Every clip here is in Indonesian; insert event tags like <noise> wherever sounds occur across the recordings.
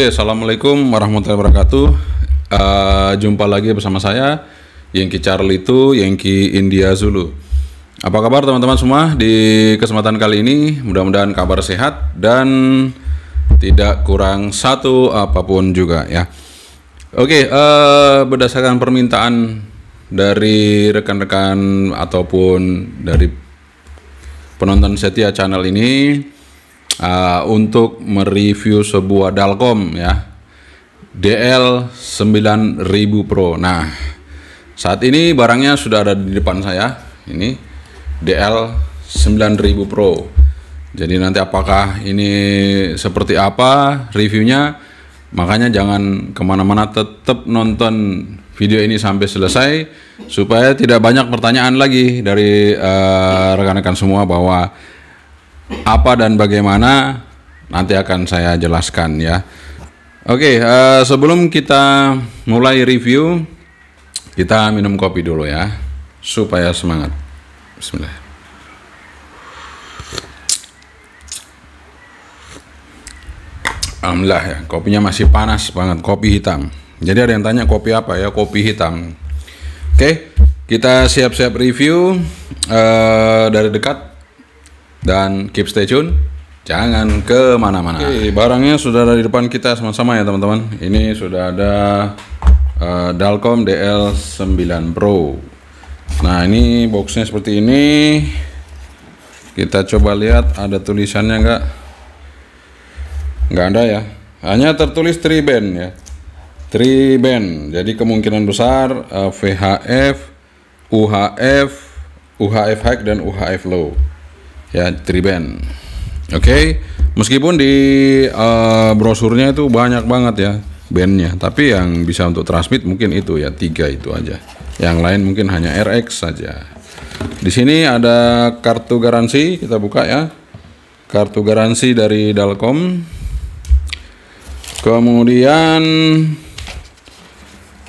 Oke, assalamualaikum warahmatullahi wabarakatuh. Uh, jumpa lagi bersama saya Yengki Charlie itu Yengki India Zulu. Apa kabar teman-teman semua di kesempatan kali ini? Mudah-mudahan kabar sehat dan tidak kurang satu apapun juga ya. Oke, uh, berdasarkan permintaan dari rekan-rekan ataupun dari penonton setia channel ini uh, untuk mereview sebuah Dalcom ya DL 9000 Pro. Nah, saat ini barangnya sudah ada di depan saya. Ini DL 9000 Pro. Jadi nanti apakah ini seperti apa reviewnya? Makanya jangan kemana-mana tetap nonton video ini sampai selesai supaya tidak banyak pertanyaan lagi dari uh, rekan-rekan uh, rekan -rekan semua bahwa apa dan bagaimana nanti akan saya jelaskan ya. Oke, uh, sebelum kita mulai review, kita minum kopi dulu ya, supaya semangat. Bismillah. Alhamdulillah ya, kopinya masih panas banget, kopi hitam. Jadi ada yang tanya kopi apa ya, kopi hitam. Oke, okay, kita siap-siap review uh, dari dekat dan keep stay tune, jangan kemana-mana. Oke, barangnya sudah ada di depan kita sama-sama ya teman-teman. Ini sudah ada uh, Dalcom DL9 Pro. Nah ini boxnya seperti ini. Kita coba lihat ada tulisannya nggak? Nggak ada ya. Hanya tertulis 3 band ya. 3 band jadi kemungkinan besar uh, eh, VHF UHF UHF high dan UHF low ya triband oke okay? meskipun di uh, brosurnya itu banyak banget ya bandnya tapi yang bisa untuk transmit mungkin itu ya tiga itu aja yang lain mungkin hanya RX saja di sini ada kartu garansi kita buka ya kartu garansi dari Dalcom kemudian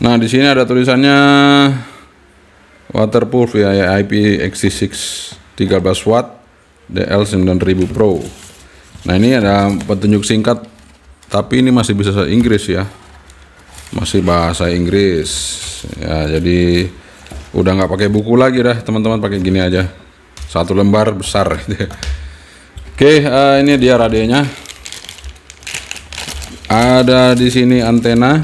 nah di sini ada tulisannya waterproof ya, ya IPX6 13 watt DL9000 Pro nah ini ada petunjuk singkat tapi ini masih bisa bahasa Inggris ya masih bahasa Inggris ya jadi udah nggak pakai buku lagi dah teman-teman pakai gini aja satu lembar besar <laughs> oke uh, ini dia radionya ada di sini antena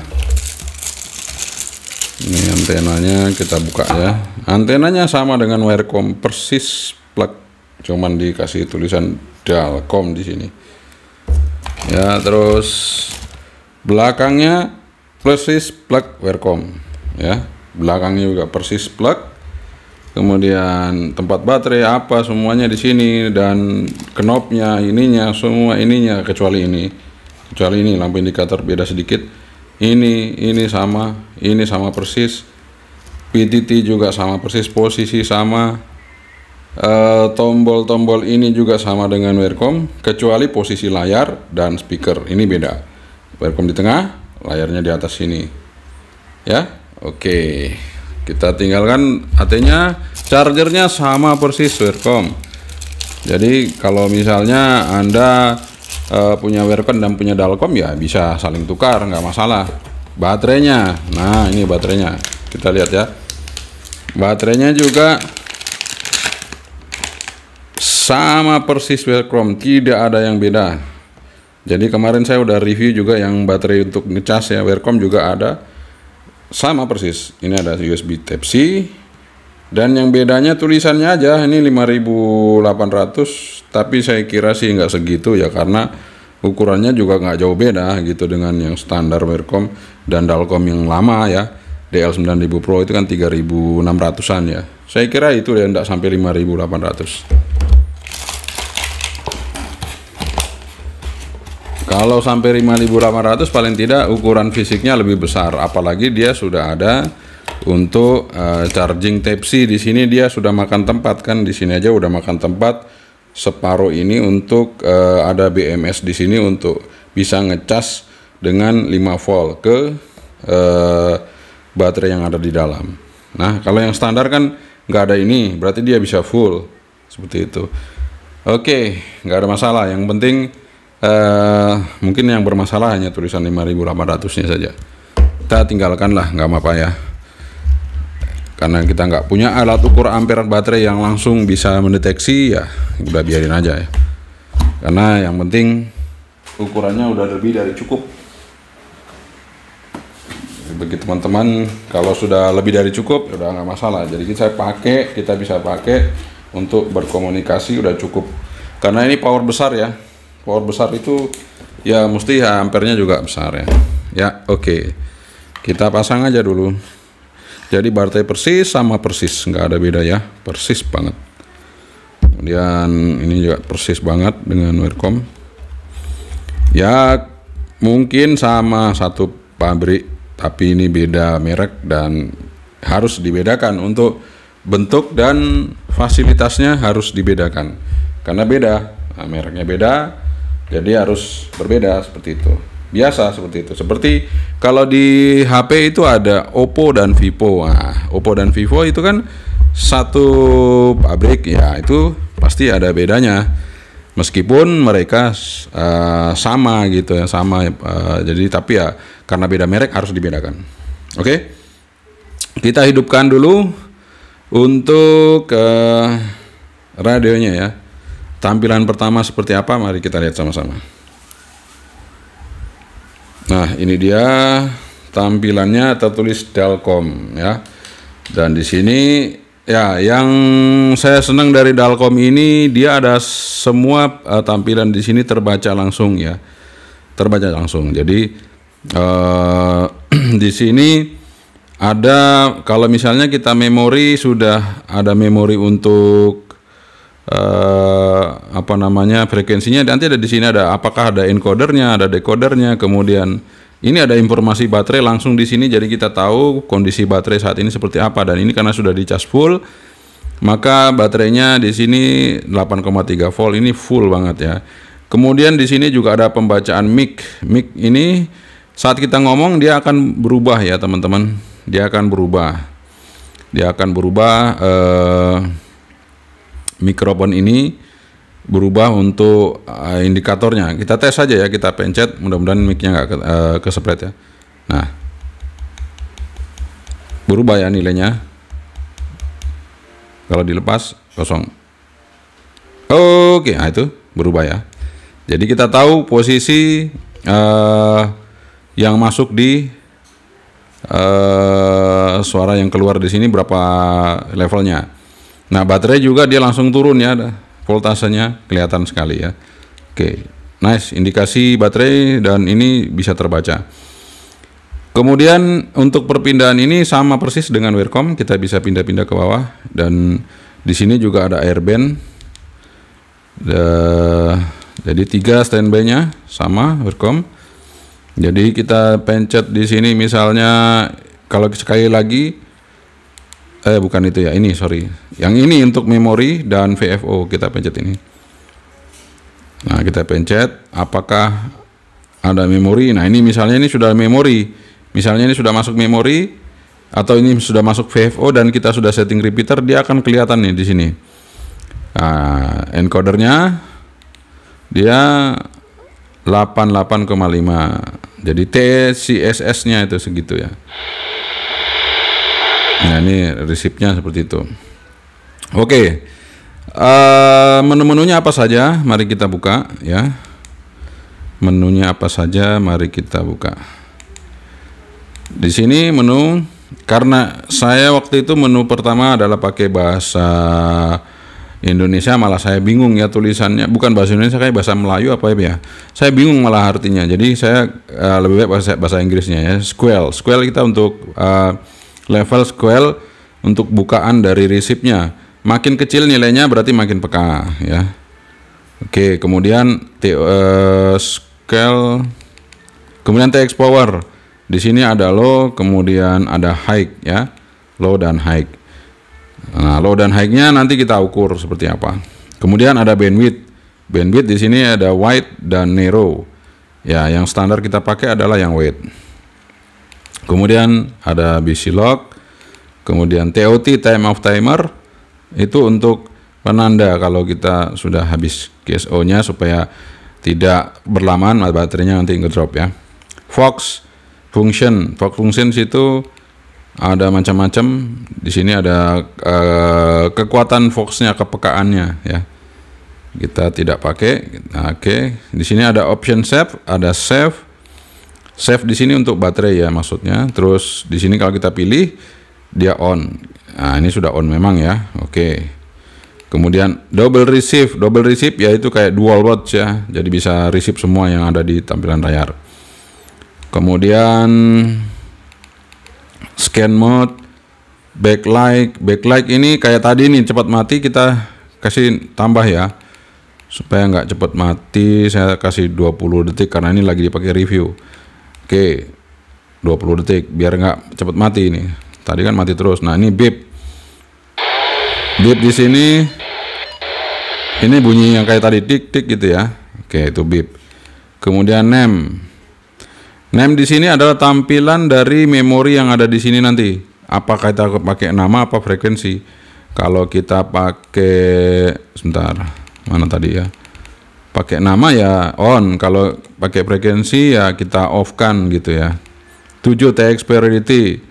ini antenanya kita buka ya antenanya sama dengan wirecom persis cuman dikasih tulisan Dalcom di sini ya terus belakangnya persis plug Wercom ya belakangnya juga persis plug kemudian tempat baterai apa semuanya di sini dan knopnya ininya semua ininya kecuali ini kecuali ini lampu indikator beda sedikit ini ini sama ini sama persis PTT juga sama persis posisi sama Eh, tombol-tombol uh, ini juga sama dengan Wearcom kecuali posisi layar dan speaker ini beda Wearcom di tengah layarnya di atas sini ya oke okay. kita tinggalkan artinya chargernya sama persis Wearcom jadi kalau misalnya anda uh, punya Wearcom dan punya Dalcom ya bisa saling tukar nggak masalah baterainya nah ini baterainya kita lihat ya baterainya juga sama persis welcome tidak ada yang beda jadi kemarin saya udah review juga yang baterai untuk ngecas ya Welcome juga ada sama persis ini ada USB Type C dan yang bedanya tulisannya aja ini 5800 tapi saya kira sih nggak segitu ya karena ukurannya juga nggak jauh beda gitu dengan yang standar Wercom dan Dalcom yang lama ya DL9000 Pro itu kan 3600an ya saya kira itu ya nggak sampai 5800 Kalau sampai 5800 paling tidak ukuran fisiknya lebih besar apalagi dia sudah ada untuk uh, charging type C di sini dia sudah makan tempat kan di sini aja udah makan tempat separuh ini untuk uh, ada BMS di sini untuk bisa ngecas dengan 5 volt ke uh, baterai yang ada di dalam. Nah, kalau yang standar kan nggak ada ini, berarti dia bisa full seperti itu. Oke, nggak ada masalah. Yang penting Uh, mungkin yang bermasalah hanya tulisan 5800 nya saja kita tinggalkanlah nggak apa-apa ya karena kita nggak punya alat ukur amperan baterai yang langsung bisa mendeteksi ya udah biarin aja ya karena yang penting ukurannya udah lebih dari cukup bagi teman-teman kalau sudah lebih dari cukup ya udah nggak masalah jadi kita pakai kita bisa pakai untuk berkomunikasi udah cukup karena ini power besar ya power besar itu ya mesti ya, ampernya juga besar ya ya oke okay. kita pasang aja dulu jadi baterai persis sama persis nggak ada beda ya persis banget kemudian ini juga persis banget dengan Wirecom. ya mungkin sama satu pabrik tapi ini beda merek dan harus dibedakan untuk bentuk dan fasilitasnya harus dibedakan karena beda nah, mereknya beda jadi harus berbeda seperti itu biasa seperti itu seperti kalau di HP itu ada Oppo dan Vivo nah, Oppo dan Vivo itu kan satu pabrik ya itu pasti ada bedanya meskipun mereka uh, sama gitu ya sama uh, jadi tapi ya karena beda merek harus dibedakan oke okay? kita hidupkan dulu untuk uh, radionya ya Tampilan pertama seperti apa? Mari kita lihat sama-sama. Nah, ini dia tampilannya tertulis Dalcom ya. Dan di sini ya yang saya senang dari Dalcom ini dia ada semua uh, tampilan di sini terbaca langsung ya. Terbaca langsung. Jadi uh, <clears throat> di sini ada kalau misalnya kita memori sudah ada memori untuk eh, apa namanya frekuensinya nanti ada di sini ada apakah ada encodernya, ada decodernya, kemudian ini ada informasi baterai langsung di sini jadi kita tahu kondisi baterai saat ini seperti apa dan ini karena sudah dicas full maka baterainya di sini 8,3 volt ini full banget ya. Kemudian di sini juga ada pembacaan mic. Mic ini saat kita ngomong dia akan berubah ya teman-teman. Dia akan berubah. Dia akan berubah eh mikrofon ini berubah untuk uh, indikatornya. Kita tes saja ya, kita pencet, mudah-mudahan mic-nya nggak ke, uh, eh, ke ya. Nah, berubah ya nilainya. Kalau dilepas kosong. Oke, nah itu berubah ya. Jadi kita tahu posisi uh, yang masuk di uh, suara yang keluar di sini berapa levelnya. Nah baterai juga dia langsung turun ya voltasenya kelihatan sekali ya. Oke, nice indikasi baterai dan ini bisa terbaca. Kemudian untuk perpindahan ini sama persis dengan Wircom, kita bisa pindah-pindah ke bawah dan di sini juga ada airband. Jadi tiga standby-nya sama Wircom. Jadi kita pencet di sini misalnya kalau sekali lagi eh bukan itu ya ini sorry yang ini untuk memori dan VFO kita pencet ini nah kita pencet apakah ada memori nah ini misalnya ini sudah memori misalnya ini sudah masuk memori atau ini sudah masuk VFO dan kita sudah setting repeater dia akan kelihatan nih di sini nah, encodernya dia 88,5 jadi TCSS nya itu segitu ya Nah ini resepnya seperti itu. Oke, okay. uh, eh, menu-menunya apa saja? Mari kita buka ya. Menunya apa saja? Mari kita buka. Di sini menu karena saya waktu itu menu pertama adalah pakai bahasa Indonesia malah saya bingung ya tulisannya bukan bahasa Indonesia kayak bahasa Melayu apa ya, ya. saya bingung malah artinya jadi saya uh, lebih baik bahasa bahasa Inggrisnya ya squel squel kita untuk uh, level SQL untuk bukaan dari resipnya. Makin kecil nilainya berarti makin peka ya. Oke, kemudian eh, scale kemudian TX power. Di sini ada low, kemudian ada high ya. Low dan high. Nah, low dan high-nya nanti kita ukur seperti apa. Kemudian ada bandwidth. Bandwidth di sini ada wide dan narrow. Ya, yang standar kita pakai adalah yang wide. Kemudian ada lock, kemudian TOT time of timer itu untuk penanda kalau kita sudah habis gso nya supaya tidak berlamaan baterainya nanti ngedrop ya. Fox function, Fox function situ ada macam-macam. Di sini ada uh, kekuatan nya kepekaannya ya. Kita tidak pakai. Nah, Oke, okay. di sini ada option save, ada save, Save di sini untuk baterai ya maksudnya. Terus di sini kalau kita pilih dia on. Nah, ini sudah on memang ya. Oke. Kemudian double receive, double receive yaitu kayak dual watch ya. Jadi bisa receive semua yang ada di tampilan layar. Kemudian scan mode, backlight, backlight ini kayak tadi nih cepat mati kita kasih tambah ya. Supaya nggak cepat mati, saya kasih 20 detik karena ini lagi dipakai review. Oke, 20 detik biar nggak cepet mati ini. Tadi kan mati terus. Nah ini beep. Beep di sini. Ini bunyi yang kayak tadi tik tik gitu ya. Oke itu beep. Kemudian nem, nem di sini adalah tampilan dari memori yang ada di sini nanti. Apa kita pakai nama apa frekuensi? Kalau kita pakai sebentar mana tadi ya? pakai nama ya on kalau pakai frekuensi ya kita off kan gitu ya 7 TX priority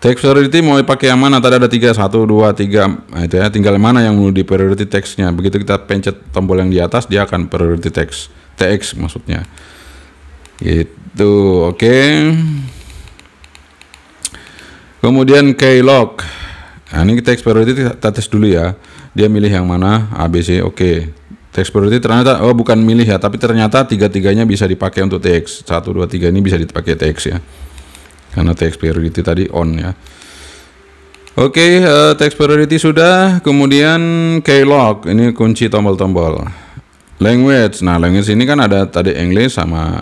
TX priority mau pakai yang mana tadi ada 3 1 2 3 nah itu ya tinggal mana yang mau di priority text begitu kita pencet tombol yang di atas dia akan priority text TX maksudnya Itu oke okay. kemudian keylog nah ini kita priority kita tes dulu ya dia milih yang mana ABC oke okay. Teks priority ternyata oh bukan milih ya, tapi ternyata tiga-tiganya bisa dipakai untuk TX 1 2 3 ini bisa dipakai TX ya. Karena teks priority tadi on ya. Oke, okay, uh, eh, teks priority sudah. Kemudian Key Lock ini kunci tombol-tombol. Language. Nah, language ini kan ada tadi English sama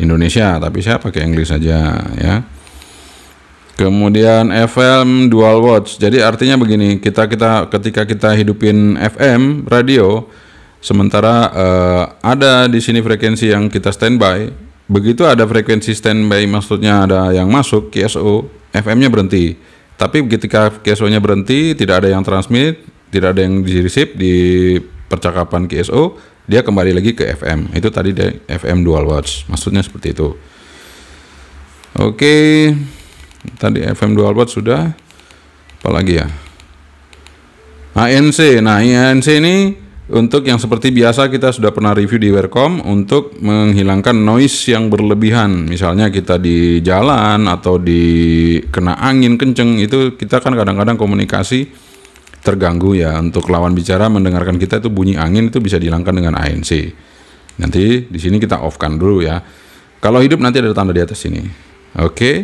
Indonesia, tapi saya pakai English saja ya. Kemudian FM dual watch. Jadi artinya begini, kita kita ketika kita hidupin FM radio, Sementara uh, ada di sini frekuensi yang kita standby. Begitu ada frekuensi standby maksudnya ada yang masuk KSO, FM-nya berhenti. Tapi ketika kso nya berhenti, tidak ada yang transmit, tidak ada yang di receive di percakapan KSO, dia kembali lagi ke FM. Itu tadi deh, FM dual watch. Maksudnya seperti itu. Oke. Tadi FM dual watch sudah. Apalagi ya? ANC. Nah, ANC ini untuk yang seperti biasa kita sudah pernah review di Wercom untuk menghilangkan noise yang berlebihan. Misalnya kita di jalan atau di kena angin kenceng itu kita kan kadang-kadang komunikasi terganggu ya. Untuk lawan bicara mendengarkan kita itu bunyi angin itu bisa dihilangkan dengan ANC. Nanti di sini kita off-kan dulu ya. Kalau hidup nanti ada tanda di atas sini. Oke. Okay.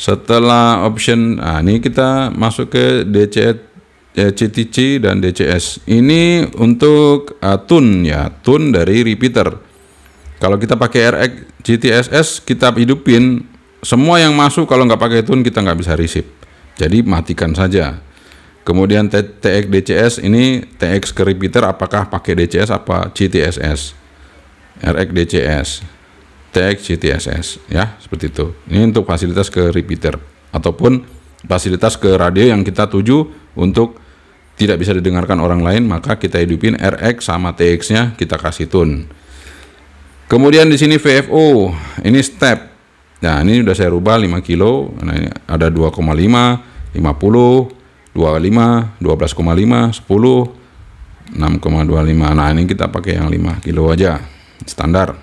Setelah option, nah ini kita masuk ke DCT. E CTC eh, dan DCS. Ini untuk uh, eh, tune ya, tune dari repeater. Kalau kita pakai RX GTSS kita hidupin semua yang masuk kalau nggak pakai tune kita nggak bisa receive. Jadi matikan saja. Kemudian TX DCS ini TX ke repeater apakah pakai DCS apa GTSS? RX DCS. TX GTSS ya, seperti itu. Ini untuk fasilitas ke repeater ataupun fasilitas ke radio yang kita tuju untuk tidak bisa didengarkan orang lain, maka kita hidupin RX sama TX-nya kita kasih tune. Kemudian di sini VFO, ini step. Nah, ini sudah saya rubah 5 kilo. Nah, ini ada 2,5, 50, 25, 12,5, 10, 6,25. Nah, ini kita pakai yang 5 kilo aja, standar.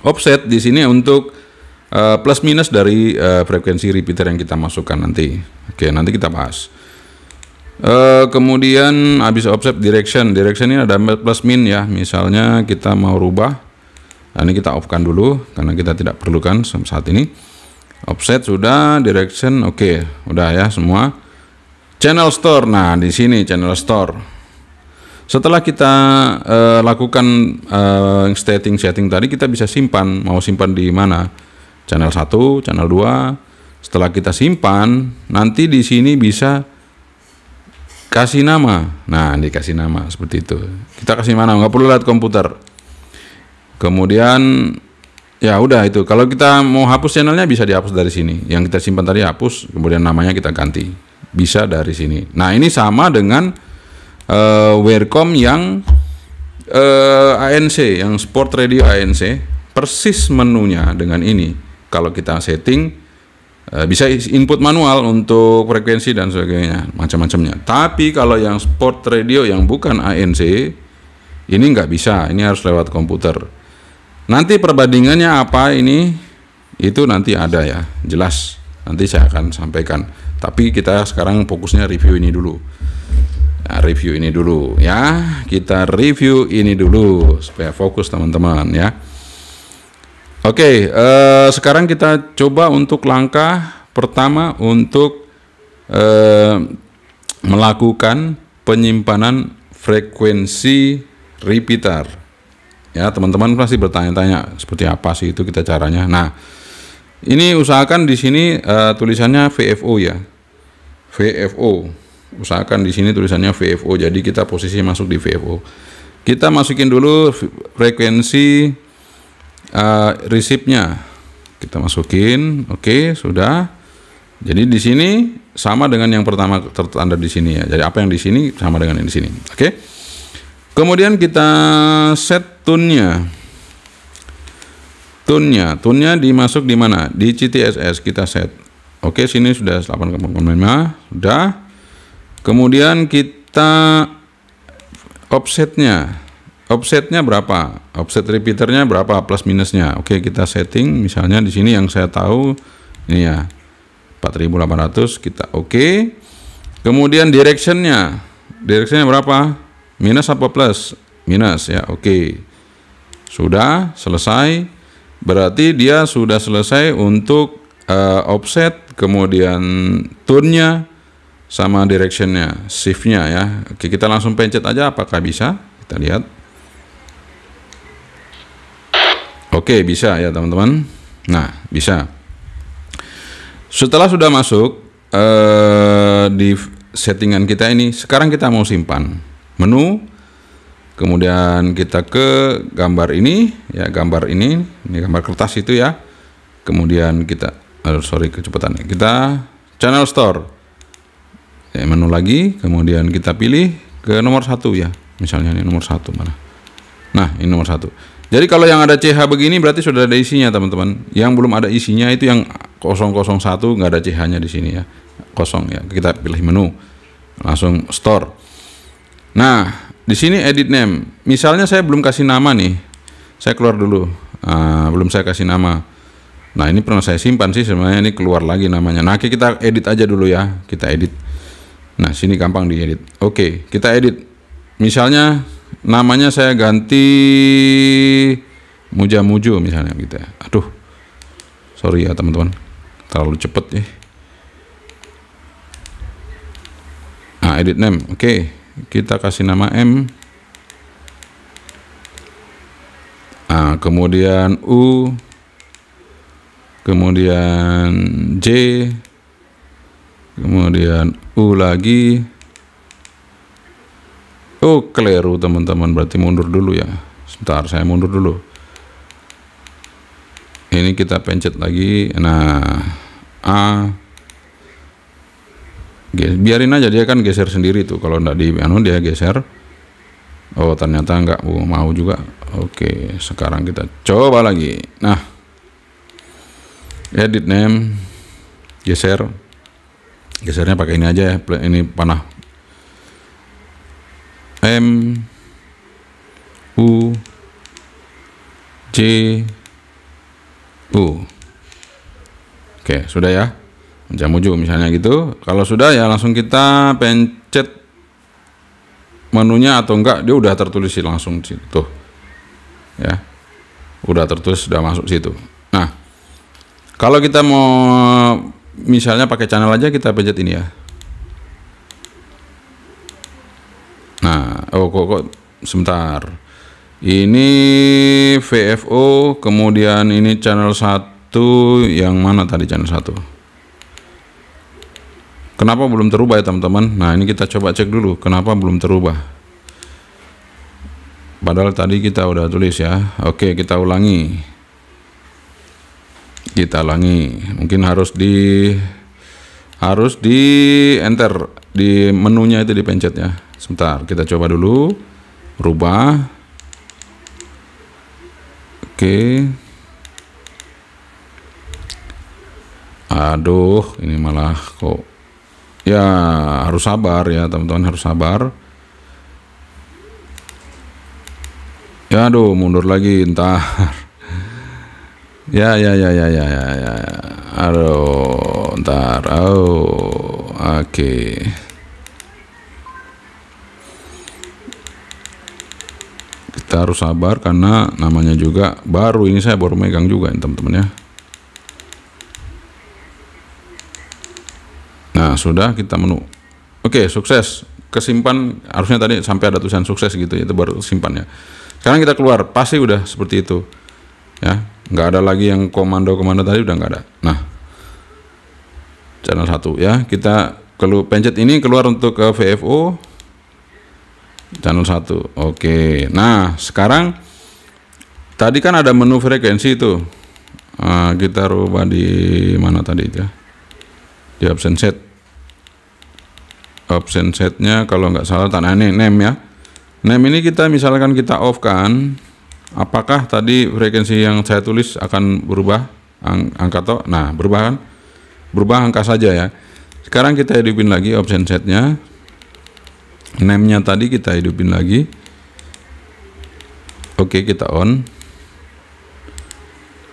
Offset di sini untuk uh, plus minus dari uh, frekuensi repeater yang kita masukkan nanti. Oke, nanti kita bahas. Eh, kemudian habis offset direction, direction ini ada plus min ya. Misalnya kita mau rubah, nah, ini kita offkan dulu karena kita tidak perlukan saat ini. Offset sudah, direction oke, okay. udah ya semua. Channel store, nah di sini channel store. Setelah kita uh, lakukan uh, eh, setting setting tadi, kita bisa simpan. Mau simpan di mana? Channel 1, channel 2. Setelah kita simpan, nanti di sini bisa kasih nama nah dikasih nama seperti itu kita kasih mana, nggak perlu lihat komputer kemudian ya udah itu kalau kita mau hapus channelnya bisa dihapus dari sini yang kita simpan tadi hapus kemudian namanya kita ganti bisa dari sini nah ini sama dengan uh, eh, Wercom yang uh, eh, ANC yang Sport Radio ANC persis menunya dengan ini kalau kita setting Eh, bisa input manual untuk frekuensi dan sebagainya macam-macamnya tapi kalau yang sport radio yang bukan ANC ini nggak bisa ini harus lewat komputer nanti perbandingannya apa ini itu nanti ada ya jelas nanti saya akan sampaikan tapi kita sekarang fokusnya review ini dulu nah, review ini dulu ya kita review ini dulu supaya fokus teman-teman ya Oke, okay, uh, eh, sekarang kita coba untuk langkah pertama untuk uh, melakukan penyimpanan frekuensi repeater. Ya, teman-teman pasti bertanya-tanya seperti apa sih itu kita caranya. Nah, ini usahakan di sini uh, tulisannya VFO ya. VFO. Usahakan di sini tulisannya VFO. Jadi kita posisi masuk di VFO. Kita masukin dulu frekuensi uh, resipnya kita masukin oke okay, sudah jadi di sini sama dengan yang pertama tertanda di sini ya jadi apa yang di sini sama dengan yang di sini oke okay. kemudian kita set Tune-nya, tune-nya dimasuk di mana di CTSS kita set oke okay, sini sudah 8,5 sudah kemudian kita offsetnya offsetnya berapa offset repeaternya berapa plus minusnya oke kita setting misalnya di sini yang saya tahu ini ya 4800 kita oke kemudian directionnya directionnya berapa minus apa plus minus ya oke sudah selesai berarti dia sudah selesai untuk uh, offset kemudian turnnya sama directionnya shiftnya ya oke kita langsung pencet aja apakah bisa kita lihat Oke, bisa ya teman-teman. Nah, bisa. Setelah sudah masuk eh, di settingan kita ini, sekarang kita mau simpan menu. Kemudian kita ke gambar ini, ya gambar ini, ini gambar kertas itu ya. Kemudian kita, oh, sorry kecepatannya, kita channel store. Ya, menu lagi, kemudian kita pilih ke nomor satu ya, misalnya ini nomor satu mana. Nah, ini nomor satu jadi kalau yang ada CH begini berarti sudah ada isinya teman-teman. Yang belum ada isinya itu yang 001 nggak ada CH-nya di sini ya. Kosong ya. Kita pilih menu. Langsung store. Nah, di sini edit name. Misalnya saya belum kasih nama nih. Saya keluar dulu. Nah, belum saya kasih nama. Nah, ini pernah saya simpan sih sebenarnya ini keluar lagi namanya. Nah, kita edit aja dulu ya. Kita edit. Nah, sini gampang diedit. Oke, kita edit. Misalnya namanya saya ganti Muja Mujo misalnya gitu ya. Aduh, sorry ya teman-teman, terlalu cepet ya. Nah, edit name, oke, okay. kita kasih nama M. Nah, kemudian U, kemudian J, kemudian U lagi, Oh keliru oh, teman-teman berarti mundur dulu ya sebentar saya mundur dulu ini kita pencet lagi nah A biarin aja dia kan geser sendiri tuh kalau ndak di anu dia geser Oh ternyata nggak mau juga Oke sekarang kita coba lagi Nah Edit name Geser Gesernya pakai ini aja ya Ini panah M U J U Oke sudah ya jamuju misalnya gitu kalau sudah ya langsung kita pencet menunya atau enggak dia udah tertulis langsung situ ya udah tertulis sudah masuk situ nah kalau kita mau misalnya pakai channel aja kita pencet ini ya oh kok kok sebentar ini VFO kemudian ini channel 1 yang mana tadi channel 1 kenapa belum terubah ya teman-teman nah ini kita coba cek dulu kenapa belum terubah padahal tadi kita udah tulis ya oke kita ulangi kita ulangi mungkin harus di harus di enter di menunya itu dipencet ya sebentar kita coba dulu rubah oke aduh ini malah kok ya harus sabar ya teman-teman harus sabar ya aduh mundur lagi entar <laughs> ya ya ya ya ya ya ya aduh ntar oh oke okay. kita harus sabar karena namanya juga baru ini saya baru megang juga teman-teman ya nah sudah kita menu oke sukses kesimpan harusnya tadi sampai ada tulisan sukses gitu itu baru simpan ya sekarang kita keluar pasti udah seperti itu ya nggak ada lagi yang komando-komando tadi udah nggak ada nah channel satu ya kita kalau pencet ini keluar untuk ke VFO channel 1 oke nah sekarang tadi kan ada menu frekuensi itu nah, kita rubah di mana tadi itu ya di option set option setnya kalau nggak salah tanah ini name ya name ini kita misalkan kita off kan apakah tadi frekuensi yang saya tulis akan berubah Ang angka to? nah berubah kan berubah angka saja ya sekarang kita hidupin lagi option setnya name-nya tadi kita hidupin lagi oke okay, kita on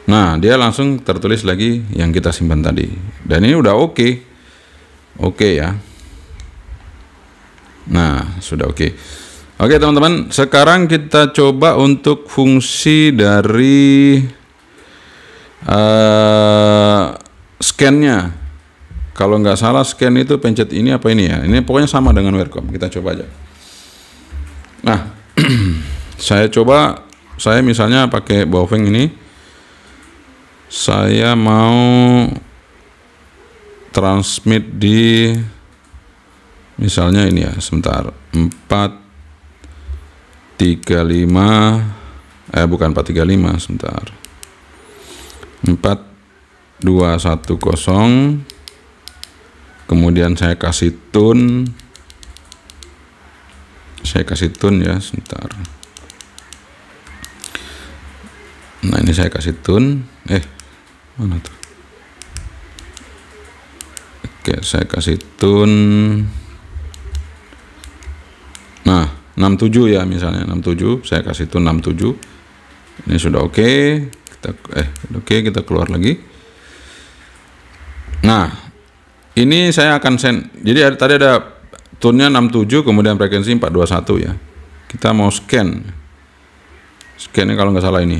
nah dia langsung tertulis lagi yang kita simpan tadi dan ini udah oke okay. oke okay ya nah sudah oke okay. oke okay, teman-teman sekarang kita coba untuk fungsi dari uh, scan-nya kalau nggak salah scan itu pencet ini apa ini ya? Ini pokoknya sama dengan Wercom. Kita coba aja. Nah, <clears throat> saya coba saya misalnya pakai bowfeng ini saya mau transmit di misalnya ini ya sebentar 435 eh bukan 435 sebentar 4210 kemudian saya kasih tune saya kasih tune ya sebentar nah ini saya kasih tune eh mana tuh oke saya kasih tune nah 67 ya misalnya 67 saya kasih tune 67 ini sudah oke okay. kita eh oke okay, kita keluar lagi nah ini saya akan send. Jadi ada, tadi ada tone-nya 67 kemudian frekuensi 421 ya. Kita mau scan. scan kalau nggak salah ini.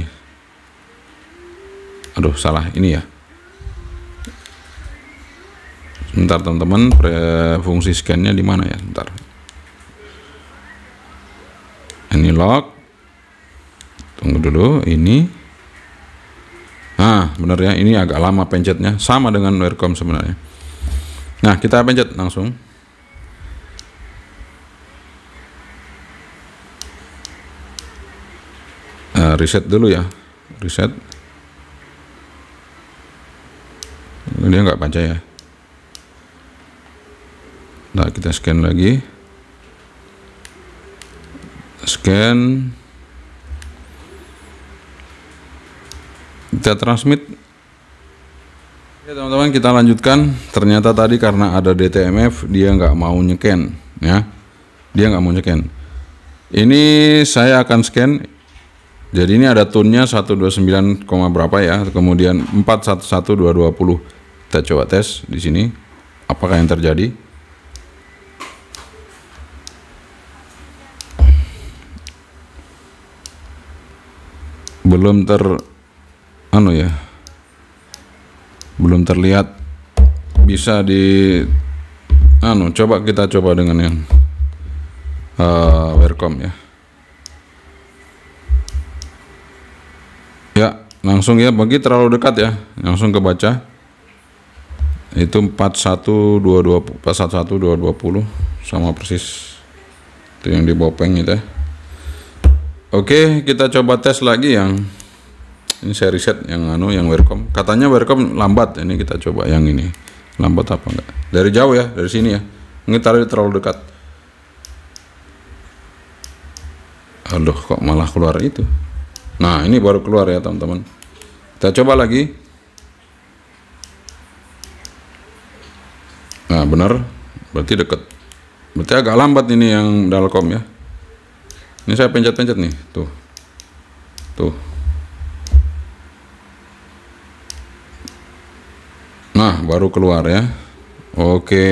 Aduh, salah ini ya. Sebentar teman-teman, fungsi scan-nya di mana ya? Sebentar. Ini lock. Tunggu dulu, ini. Nah, benar ya, ini agak lama pencetnya. Sama dengan Welcome sebenarnya. Nah, kita pencet langsung. Nah, reset dulu ya. Reset. Ini dia nggak baca ya. Nah, kita scan lagi. Scan. Kita transmit Ya teman-teman kita lanjutkan. Ternyata tadi karena ada DTMF dia nggak mau nyeken, ya. Dia nggak mau nyeken. Ini saya akan scan. Jadi ini ada tunnya 129, berapa ya? Kemudian 411220. Kita coba tes di sini. Apakah yang terjadi? Belum ter anu ya, belum terlihat bisa di anu coba kita coba dengan yang uh, Welcome ya ya langsung ya bagi terlalu dekat ya langsung kebaca itu 412240 41220 sama persis itu yang di bopeng itu ya oke kita coba tes lagi yang ini saya riset yang anu yang Welcome katanya Welcome lambat ini kita coba yang ini lambat apa enggak dari jauh ya dari sini ya ini taruh terlalu dekat aduh kok malah keluar itu nah ini baru keluar ya teman-teman kita coba lagi nah benar berarti dekat berarti agak lambat ini yang dalcom ya ini saya pencet-pencet nih tuh tuh Nah, baru keluar ya. Oke.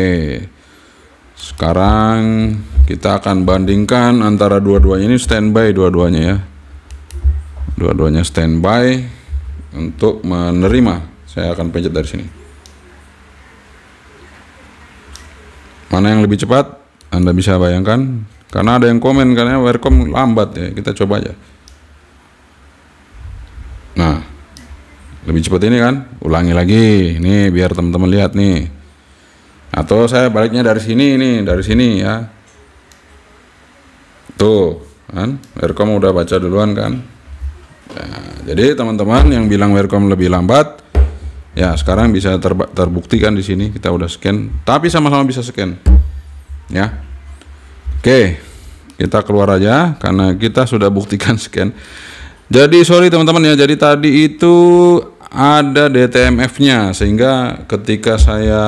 Sekarang kita akan bandingkan antara dua-duanya ini standby dua-duanya ya. Dua-duanya standby untuk menerima. Saya akan pencet dari sini. Mana yang lebih cepat? Anda bisa bayangkan karena ada yang komen karena Welcome lambat ya. Kita coba aja. Nah, lebih cepat ini kan ulangi lagi ini biar teman-teman lihat nih atau saya baliknya dari sini ini dari sini ya tuh kan Welcome udah baca duluan kan nah, jadi teman-teman yang bilang welcome lebih lambat ya sekarang bisa terbukti kan di sini kita udah scan tapi sama-sama bisa scan ya oke kita keluar aja karena kita sudah buktikan <laughs> scan jadi sorry teman-teman ya jadi tadi itu ada DTMF-nya sehingga ketika saya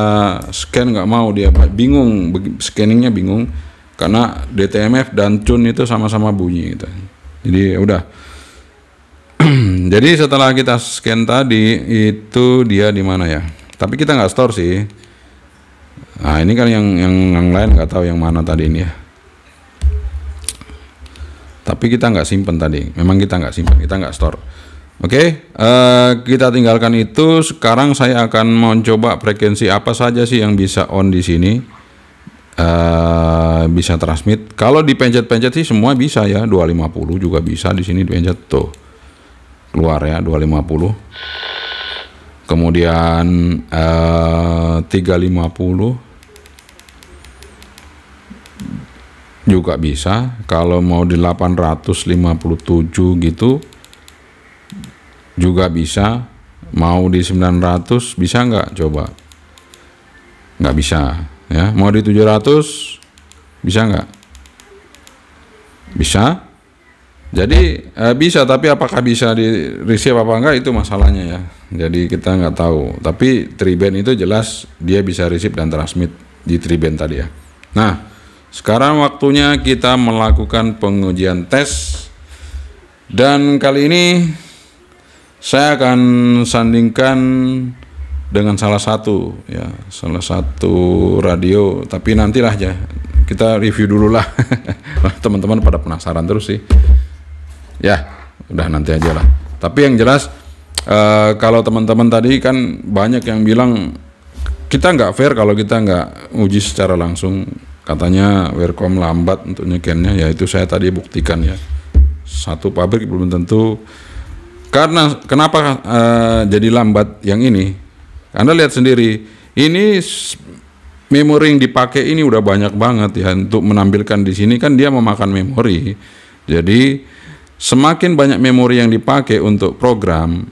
scan nggak mau dia bingung scanningnya bingung karena DTMF dan tune itu sama-sama bunyi gitu. Jadi ya udah. <clears throat> Jadi setelah kita scan tadi itu dia di mana ya? Tapi kita nggak store sih. Nah ini kan yang yang, yang lain nggak tahu yang mana tadi ini ya. Tapi kita nggak simpen tadi. Memang kita nggak simpen, kita nggak store Oke, okay, uh, eh, kita tinggalkan itu. Sekarang saya akan mencoba frekuensi apa saja sih yang bisa on di sini, uh, bisa transmit. Kalau dipencet-pencet sih semua bisa ya, 250 juga bisa di sini dipencet tuh keluar ya 250. Kemudian eh, uh, 350 juga bisa. Kalau mau di 857 gitu juga bisa mau di 900 bisa nggak coba nggak bisa ya mau di 700 bisa nggak bisa jadi eh, bisa tapi apakah bisa di receive apa enggak itu masalahnya ya jadi kita nggak tahu tapi triband itu jelas dia bisa receive dan transmit di triband tadi ya nah sekarang waktunya kita melakukan pengujian tes dan kali ini saya akan sandingkan dengan salah satu ya, salah satu radio, tapi nantilah aja. Ya, kita review dulu lah. <laughs> Teman-teman pada penasaran terus sih. Ya, udah nanti aja lah. Tapi yang jelas uh, kalau teman-teman tadi kan banyak yang bilang kita nggak fair kalau kita nggak uji secara langsung katanya Welcome lambat untuk nyekennya ya itu saya tadi buktikan ya satu pabrik belum tentu karena kenapa uh, jadi lambat yang ini? Anda lihat sendiri, ini memori yang dipakai ini udah banyak banget ya untuk menampilkan di sini kan dia memakan memori. Jadi semakin banyak memori yang dipakai untuk program,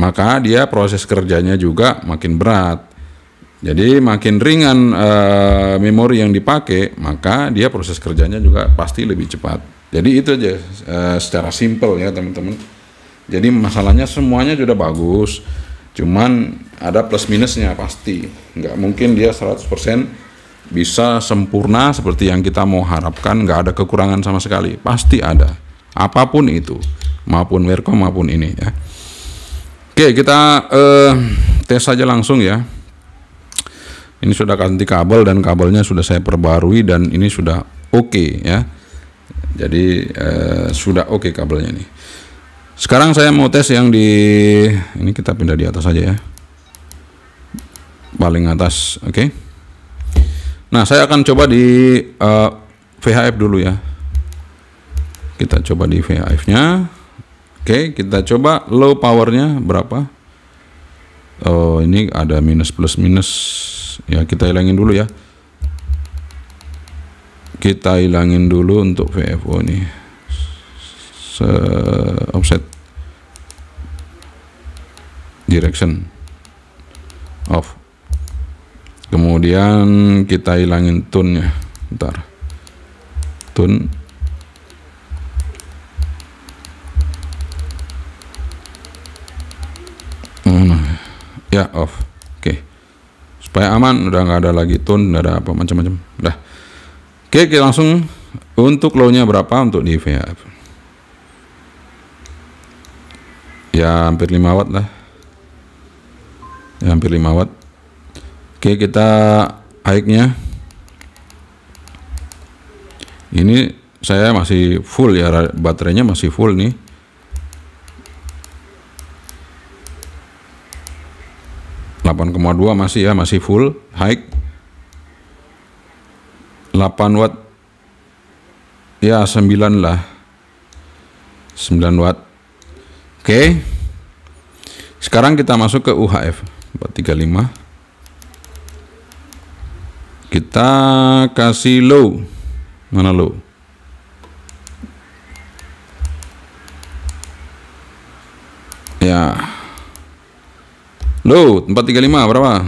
maka dia proses kerjanya juga makin berat. Jadi makin ringan uh, memori yang dipakai, maka dia proses kerjanya juga pasti lebih cepat. Jadi itu aja uh, secara simpel ya teman-teman. Jadi masalahnya semuanya sudah bagus, cuman ada plus minusnya pasti. Nggak mungkin dia 100% bisa sempurna seperti yang kita mau harapkan, nggak ada kekurangan sama sekali. Pasti ada. Apapun itu, maupun Werko maupun ini ya. Oke, kita eh, tes saja langsung ya. Ini sudah ganti kabel dan kabelnya sudah saya perbarui dan ini sudah oke okay, ya. Jadi eh, sudah oke okay kabelnya nih. Sekarang saya mau tes yang di ini kita pindah di atas aja ya. Paling atas, oke. Okay. Nah, saya akan coba di uh, eh, VHF dulu ya. Kita coba di VHF-nya. Oke, okay, kita coba low powernya berapa? Oh, ini ada minus plus minus. Ya, kita hilangin dulu ya. Kita hilangin dulu untuk VFO nih. Eh, offset direction off kemudian kita hilangin tune ya ntar tune ya off oke okay. supaya aman udah nggak ada lagi tune nggak ada apa macam-macam udah oke okay, kita langsung untuk low nya berapa untuk di VF ya hampir 5 watt lah ya, hampir 5 watt oke kita high-nya ini saya masih full ya baterainya masih full nih dua masih ya masih full high 8 watt ya 9 lah 9 watt Oke. Sekarang kita masuk ke UHF 435. Kita kasih low. Mana low? Ya. Low 435 berapa?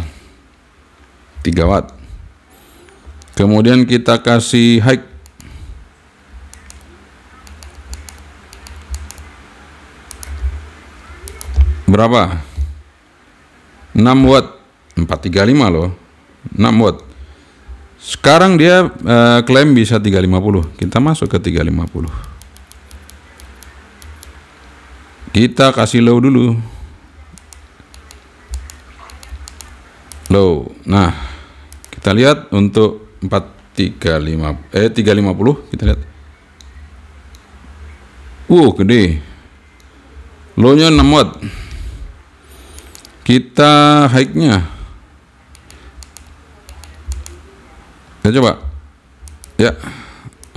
3 watt. Kemudian kita kasih high Berapa? 6 watt. 435 loh. 6 watt. Sekarang dia uh, klaim bisa 350. Kita masuk ke 350. Kita kasih low dulu. Low. Nah, kita lihat untuk 435 eh 350 kita lihat. Wow, uh, gede. Low-nya 6 watt kita hike-nya kita coba ya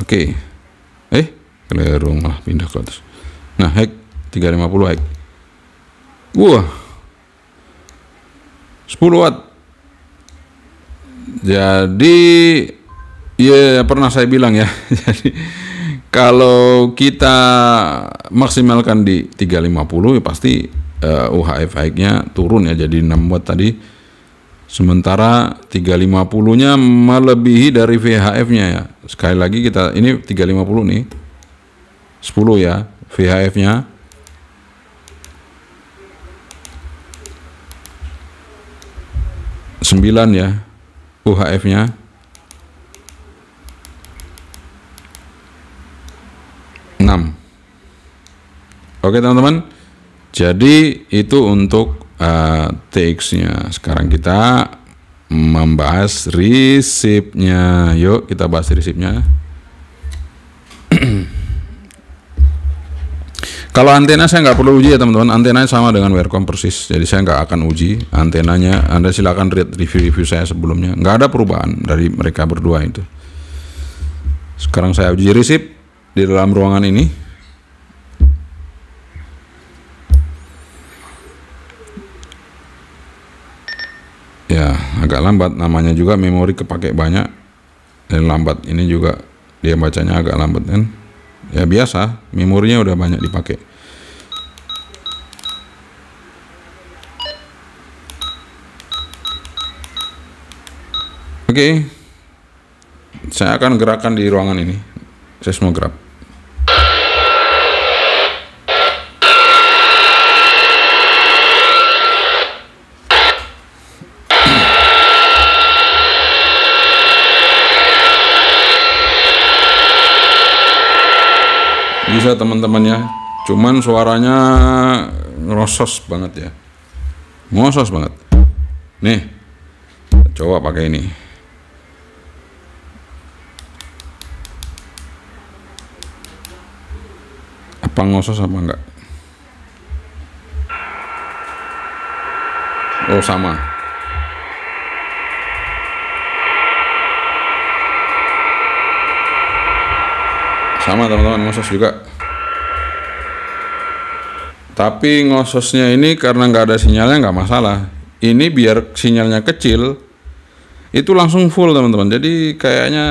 oke okay. eh keliru malah pindah ke atas nah hike 350 hike wah 10 watt jadi ya yeah, pernah saya bilang ya <laughs> jadi kalau kita maksimalkan di 350 ya pasti uh, eh, UHF-nya oh, turun ya jadi 6 watt tadi sementara 350-nya melebihi dari VHF-nya ya. Sekali lagi kita ini 350 nih. 10 ya VHF-nya. sembilan ya UHF-nya enam oke teman-teman jadi itu untuk uh, eh, TX-nya. Sekarang kita membahas resipnya. Yuk kita bahas resipnya. <clears throat> Kalau antena saya nggak perlu uji ya teman-teman. Antenanya sama dengan Wirecom persis. Jadi saya nggak akan uji antenanya. Anda silakan read review-review saya sebelumnya. Nggak ada perubahan dari mereka berdua itu. Sekarang saya uji resip di dalam ruangan ini. ya agak lambat namanya juga memori kepake banyak dan lambat ini juga dia bacanya agak lambat kan ya biasa memorinya udah banyak dipakai oke okay. saya akan gerakan di ruangan ini seismograf bisa teman-teman ya cuman suaranya ngerosos banget ya ngosos banget nih coba pakai ini apa ngosos apa enggak oh sama sama teman-teman ngosos juga tapi ngososnya ini karena nggak ada sinyalnya nggak masalah ini biar sinyalnya kecil itu langsung full teman-teman jadi kayaknya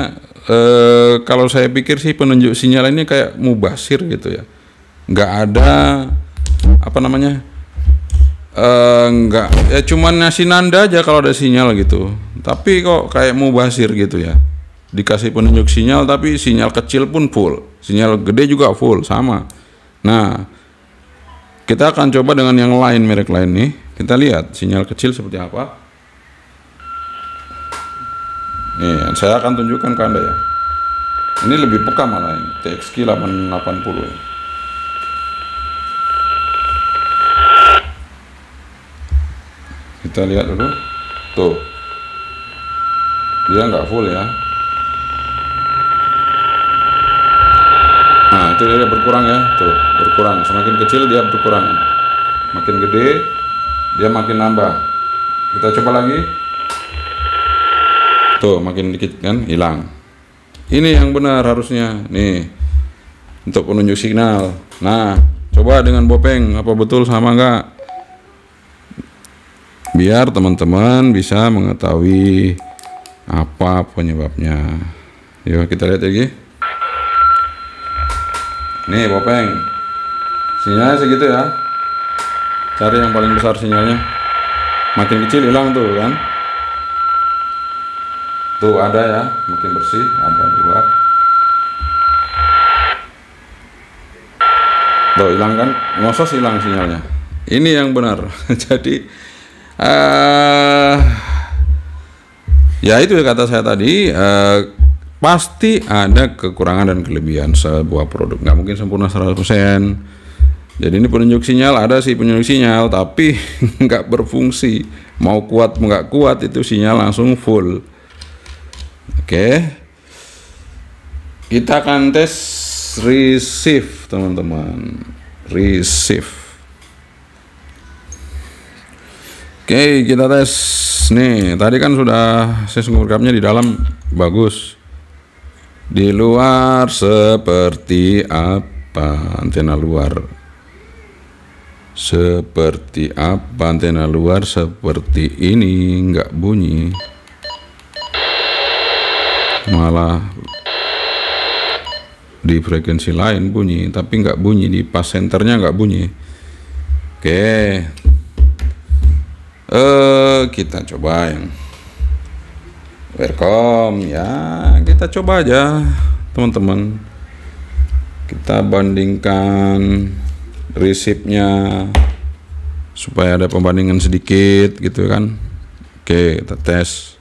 eh, kalau saya pikir sih penunjuk sinyal ini kayak mubasir gitu ya nggak ada apa namanya eh, nggak ya cuman ngasih nanda aja kalau ada sinyal gitu tapi kok kayak mubasir gitu ya dikasih penunjuk sinyal tapi sinyal kecil pun full sinyal gede juga full sama nah kita akan coba dengan yang lain merek lain nih kita lihat sinyal kecil seperti apa nih saya akan tunjukkan ke anda ya ini lebih peka malah ini TXQ 880 ini. kita lihat dulu tuh dia nggak full ya itu dia berkurang ya tuh berkurang semakin kecil dia berkurang makin gede dia makin nambah kita coba lagi tuh makin dikit kan hilang ini yang benar harusnya nih untuk penunjuk signal nah coba dengan bopeng apa betul sama enggak biar teman-teman bisa mengetahui apa penyebabnya yuk kita lihat lagi nih popeng sinyalnya segitu ya cari yang paling besar sinyalnya makin kecil hilang tuh kan tuh ada ya mungkin bersih ada dua tuh hilang kan ngosos hilang sinyalnya ini yang benar <laughs> jadi uh, ya itu kata saya tadi uh, pasti ada kekurangan dan kelebihan sebuah produk nggak mungkin sempurna 100% jadi ini penunjuk sinyal ada sih penunjuk sinyal tapi <laughs> nggak berfungsi mau kuat nggak kuat itu sinyal langsung full oke kita akan tes receive teman-teman receive Oke, kita tes. Nih, tadi kan sudah saya sungguh di dalam bagus. Di luar seperti apa antena luar? Seperti apa antena luar seperti ini enggak bunyi malah di frekuensi lain bunyi tapi enggak bunyi di pas senternya enggak bunyi oke eh kita coba yang welcome ya kita coba aja teman-teman kita bandingkan resipnya supaya ada pembandingan sedikit gitu kan oke kita tes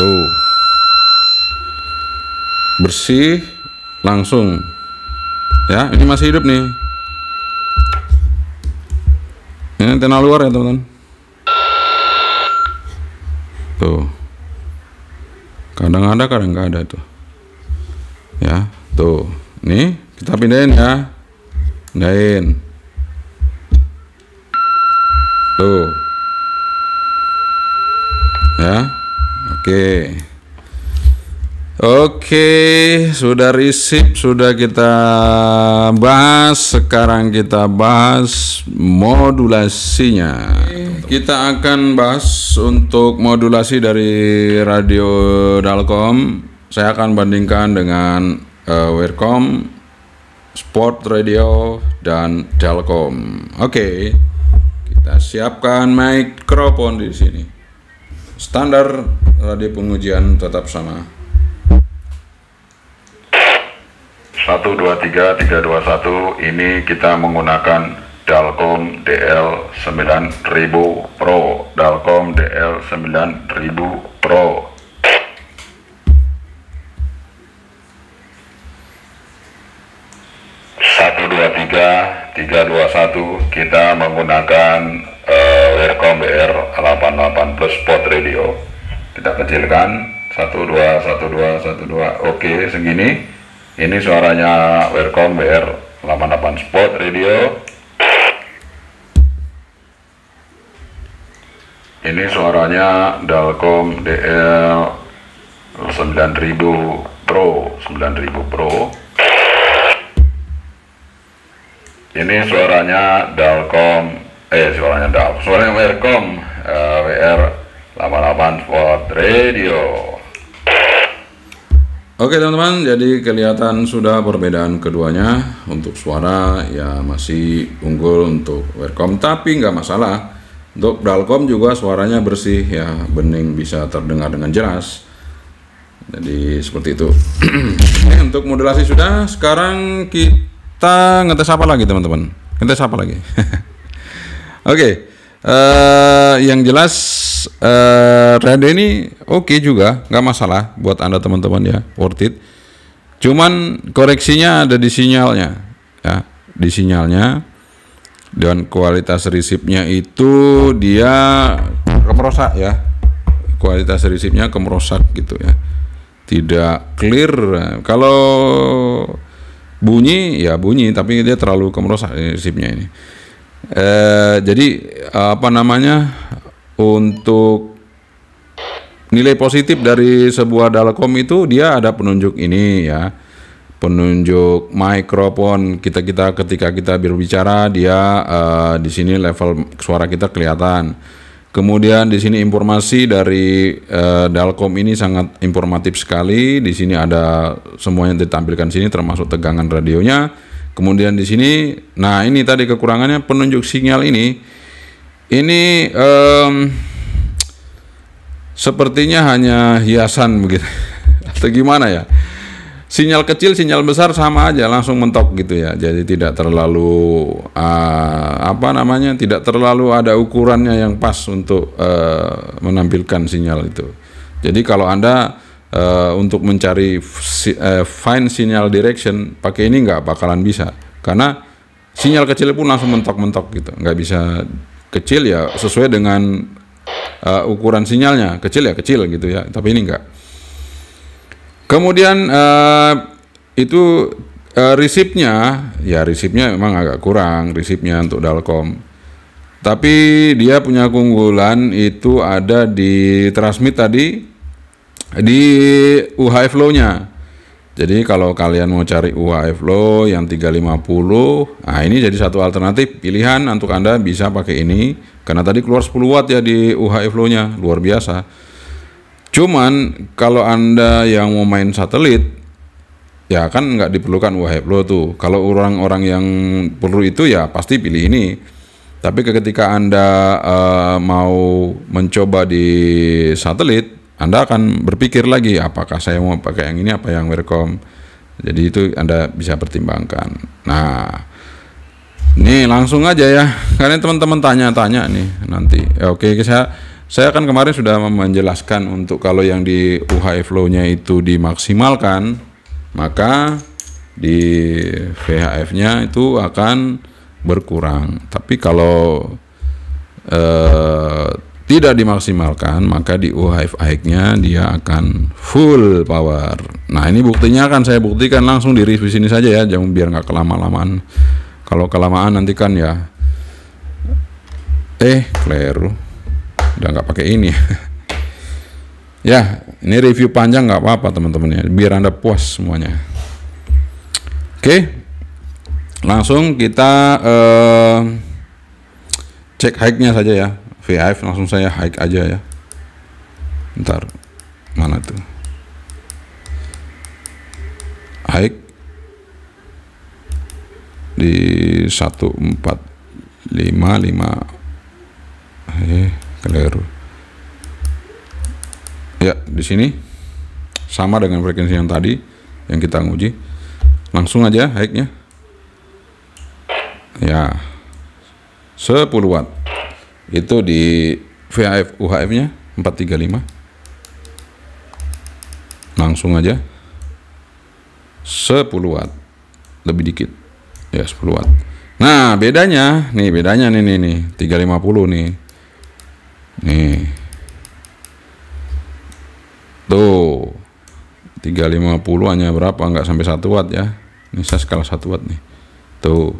tuh bersih langsung ya ini masih hidup nih ini antena luar ya teman-teman. Tuh. Kadang ada, kadang nggak ada tuh. Ya, tuh. Nih, kita pindahin ya. Pindahin. Tuh. Ya. Oke. Okay. Oke, sudah risip, sudah kita bahas. Sekarang kita bahas modulasinya. Kita akan bahas untuk modulasi dari radio Dalcom. Saya akan bandingkan dengan uh, eh, Wirkom, Sport Radio, dan Telkom. Oke, kita siapkan mikrofon di sini. Standar radio pengujian tetap sama. 123321 ini kita menggunakan Dalcom DL9000 Pro Dalcom DL9000 Pro satu dua tiga tiga dua satu kita menggunakan uh, delapan BR 88 plus pot radio kita kecilkan satu dua satu dua satu dua oke segini ini suaranya Welcome BR 88 Sport Radio. Ini suaranya Dalcom DL 9000 Pro 9000 Pro. Ini suaranya Dalcom eh suaranya Dal suaranya Welcome uh, WR 88 Sport Radio. Oke teman-teman, jadi kelihatan sudah perbedaan keduanya. Untuk suara ya masih unggul untuk Welcome, tapi nggak masalah. Untuk Dalcom juga suaranya bersih ya, bening bisa terdengar dengan jelas. Jadi seperti itu. Oke, <clears throat> eh, untuk modulasi sudah. Sekarang kita ngetes apa lagi teman-teman? Ngetes apa lagi? <laughs> Oke, uh, yang jelas uh, eh, Rade ini oke okay juga, nggak masalah buat anda teman-teman ya, worth it. Cuman koreksinya ada di sinyalnya, ya, di sinyalnya dan kualitas risipnya itu dia kemerosak ya, kualitas risipnya kemerosak gitu ya, tidak clear. Kalau bunyi ya bunyi, tapi dia terlalu kemerosak risipnya ini. Eh, jadi apa namanya untuk nilai positif dari sebuah Dalcom itu dia ada penunjuk ini ya penunjuk mikrofon kita kita ketika kita berbicara dia uh, di sini level suara kita kelihatan kemudian di sini informasi dari uh, eh, Dalcom ini sangat informatif sekali di sini ada semuanya ditampilkan sini termasuk tegangan radionya kemudian di sini nah ini tadi kekurangannya penunjuk sinyal ini ini um, sepertinya hanya hiasan begitu <laughs> atau gimana ya? Sinyal kecil, sinyal besar sama aja langsung mentok gitu ya. Jadi tidak terlalu uh, apa namanya? tidak terlalu ada ukurannya yang pas untuk uh, menampilkan sinyal itu. Jadi kalau Anda uh, untuk mencari si, uh, e, find signal direction pakai ini nggak bakalan bisa karena sinyal kecil pun langsung mentok-mentok gitu nggak bisa kecil ya sesuai dengan uh, ukuran sinyalnya kecil ya kecil gitu ya tapi ini enggak kemudian uh, itu uh, eh, resipnya ya resipnya memang agak kurang resipnya untuk Dalcom tapi dia punya keunggulan itu ada di transmit tadi di UHF low nya jadi kalau kalian mau cari UHF low yang 350, nah ini jadi satu alternatif pilihan untuk Anda bisa pakai ini karena tadi keluar 10 watt ya di UHF low-nya, luar biasa. Cuman kalau Anda yang mau main satelit ya kan nggak diperlukan UHF low tuh. Kalau orang-orang yang perlu itu ya pasti pilih ini. Tapi ketika Anda uh, mau mencoba di satelit anda akan berpikir lagi apakah saya mau pakai yang ini apa yang Welcome. Jadi itu Anda bisa pertimbangkan. Nah, nih langsung aja ya. Karena teman-teman tanya-tanya nih nanti. Ya, oke, saya saya kan kemarin sudah menjelaskan untuk kalau yang di uhf flow-nya itu dimaksimalkan, maka di VHF-nya itu akan berkurang. Tapi kalau eh, tidak dimaksimalkan maka di UHF-nya dia akan full power nah ini buktinya akan saya buktikan langsung di review sini saja ya jangan biar nggak kelamaan. lamaan kalau kelamaan nanti kan ya eh keliru udah nggak pakai ini <laughs> ya ini review panjang nggak apa-apa teman-teman ya biar anda puas semuanya oke langsung kita eh, cek high nya saja ya VIF langsung saya hike aja ya ntar mana tuh hike di lima lima. eh keliru ya di sini sama dengan frekuensi yang tadi yang kita nguji langsung aja hike-nya ya 10 watt itu di VAF UHF nya 435 langsung aja 10 watt lebih dikit ya 10 watt nah bedanya nih bedanya nih nih nih 350 nih nih tuh 350 hanya berapa enggak sampai 1 watt ya ini saya skala 1 watt nih tuh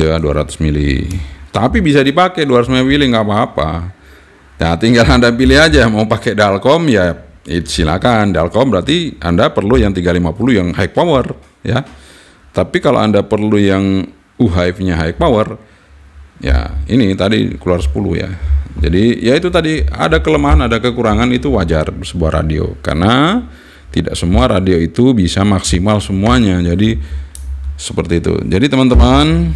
ya 200 mili tapi bisa dipakai 200 mili nggak apa-apa ya tinggal anda pilih aja mau pakai dalcom ya it, silakan dalcom berarti anda perlu yang 350 yang high power ya tapi kalau anda perlu yang UHF-nya high power ya ini tadi keluar 10 ya jadi ya itu tadi ada kelemahan, ada kekurangan itu wajar sebuah radio karena tidak semua radio itu bisa maksimal semuanya. Jadi seperti itu. Jadi teman-teman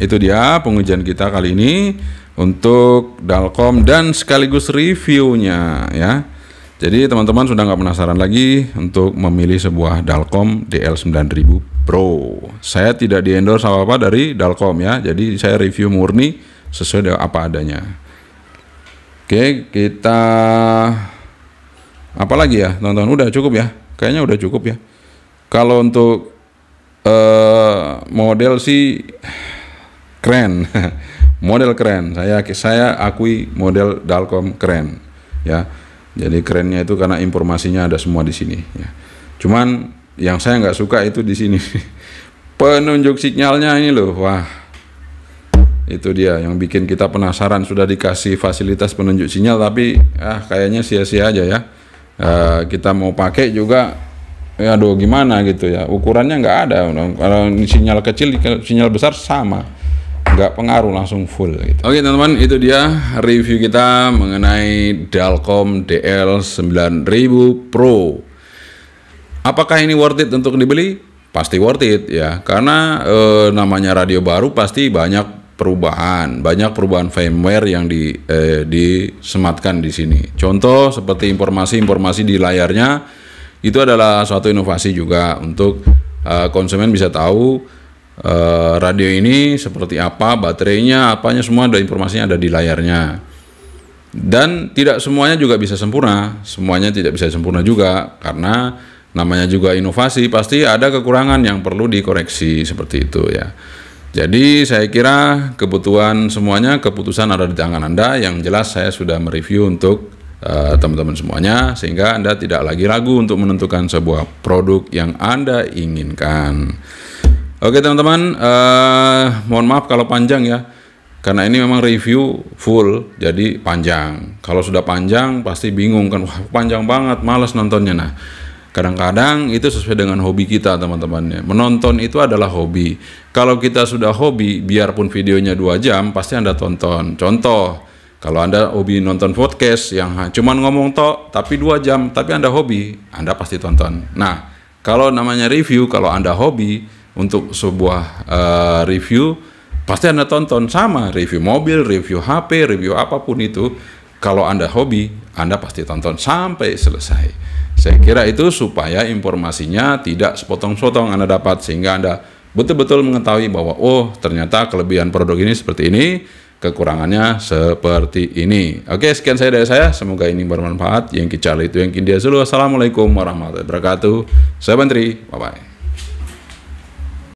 itu dia pengujian kita kali ini untuk Dalkom dan sekaligus reviewnya ya. Jadi teman-teman sudah nggak penasaran lagi untuk memilih sebuah Dalkom DL9000 Pro. Saya tidak di endorse apa-apa dari Dalkom ya. Jadi saya review murni sesuai dengan apa adanya. Oke, kita apa lagi ya, teman-teman? Udah cukup ya. Kayaknya udah cukup ya. Kalau untuk uh, model sih keren <laughs> model keren saya saya akui model Dalkom keren ya jadi kerennya itu karena informasinya ada semua di sini ya cuman yang saya nggak suka itu di sini <laughs> penunjuk sinyalnya ini loh wah itu dia yang bikin kita penasaran sudah dikasih fasilitas penunjuk sinyal tapi ah kayaknya sia-sia aja ya e, kita mau pakai juga ya aduh gimana gitu ya ukurannya nggak ada kalau sinyal kecil sinyal besar sama nggak pengaruh langsung full gitu. Oke okay, teman-teman itu dia review kita mengenai Dalcom DL9000 Pro. Apakah ini worth it untuk dibeli? Pasti worth it ya karena e, namanya radio baru pasti banyak perubahan, banyak perubahan firmware yang di e, disematkan di sini. Contoh seperti informasi-informasi di layarnya itu adalah suatu inovasi juga untuk e, konsumen bisa tahu uh, radio ini seperti apa, baterainya, apanya semua ada informasinya ada di layarnya. Dan tidak semuanya juga bisa sempurna, semuanya tidak bisa sempurna juga karena namanya juga inovasi pasti ada kekurangan yang perlu dikoreksi seperti itu ya. Jadi saya kira kebutuhan semuanya keputusan ada di tangan Anda yang jelas saya sudah mereview untuk eh, teman-teman uh, teman -teman semuanya sehingga Anda tidak lagi ragu untuk menentukan sebuah produk yang Anda inginkan. Oke teman-teman, uh, mohon maaf kalau panjang ya, karena ini memang review full, jadi panjang. Kalau sudah panjang pasti bingung kan, wah panjang banget, males nontonnya. Nah, kadang-kadang itu sesuai dengan hobi kita teman-teman. Ya. Menonton itu adalah hobi. Kalau kita sudah hobi, biarpun videonya dua jam, pasti anda tonton. Contoh, kalau anda hobi nonton podcast yang cuma ngomong tok, tapi dua jam, tapi anda hobi, anda pasti tonton. Nah, kalau namanya review, kalau anda hobi untuk sebuah uh, review pasti anda tonton sama review mobil, review HP, review apapun itu. Kalau anda hobi, anda pasti tonton sampai selesai. Saya kira itu supaya informasinya tidak sepotong-sepotong anda dapat sehingga anda betul-betul mengetahui bahwa oh ternyata kelebihan produk ini seperti ini, kekurangannya seperti ini. Oke, sekian saya dari saya. Semoga ini bermanfaat. Yang kicali itu yang kindia selalu. Assalamualaikum warahmatullahi wabarakatuh. Saya Bantri. Bye bye.